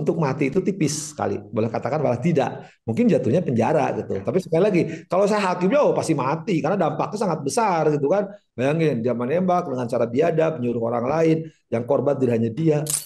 untuk mati itu tipis sekali. Boleh katakan malah tidak. Mungkin jatuhnya penjara gitu. Ya. Tapi sekali lagi, kalau saya hakim, oh pasti mati karena dampaknya sangat besar gitu kan. Bayangin dia menembak dengan cara biadab, menyuruh orang lain, yang korban tidak hanya dia.